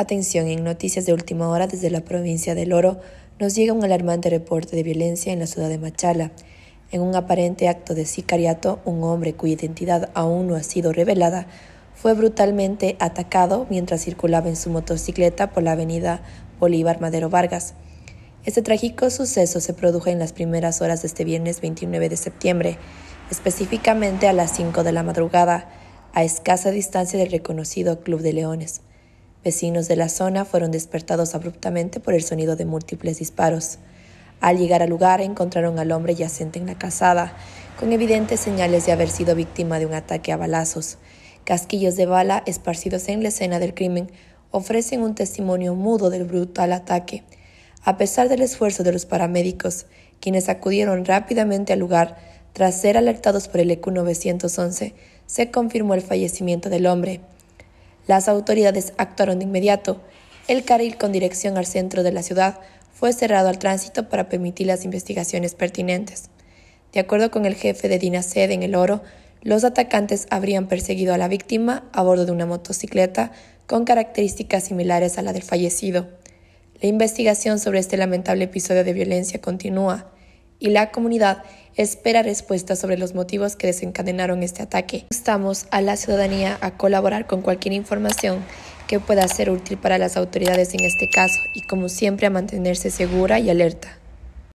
Atención, en noticias de última hora desde la provincia del Oro nos llega un alarmante reporte de violencia en la ciudad de Machala. En un aparente acto de sicariato, un hombre cuya identidad aún no ha sido revelada fue brutalmente atacado mientras circulaba en su motocicleta por la avenida Bolívar Madero Vargas. Este trágico suceso se produjo en las primeras horas de este viernes 29 de septiembre, específicamente a las 5 de la madrugada, a escasa distancia del reconocido Club de Leones. Vecinos de la zona fueron despertados abruptamente por el sonido de múltiples disparos. Al llegar al lugar encontraron al hombre yacente en la casada, con evidentes señales de haber sido víctima de un ataque a balazos. Casquillos de bala esparcidos en la escena del crimen ofrecen un testimonio mudo del brutal ataque. A pesar del esfuerzo de los paramédicos, quienes acudieron rápidamente al lugar, tras ser alertados por el EQ 911, se confirmó el fallecimiento del hombre. Las autoridades actuaron de inmediato. El carril con dirección al centro de la ciudad fue cerrado al tránsito para permitir las investigaciones pertinentes. De acuerdo con el jefe de Dinased en El Oro, los atacantes habrían perseguido a la víctima a bordo de una motocicleta con características similares a la del fallecido. La investigación sobre este lamentable episodio de violencia continúa y la comunidad espera respuestas sobre los motivos que desencadenaron este ataque. Instamos a la ciudadanía a colaborar con cualquier información que pueda ser útil para las autoridades en este caso y como siempre a mantenerse segura y alerta.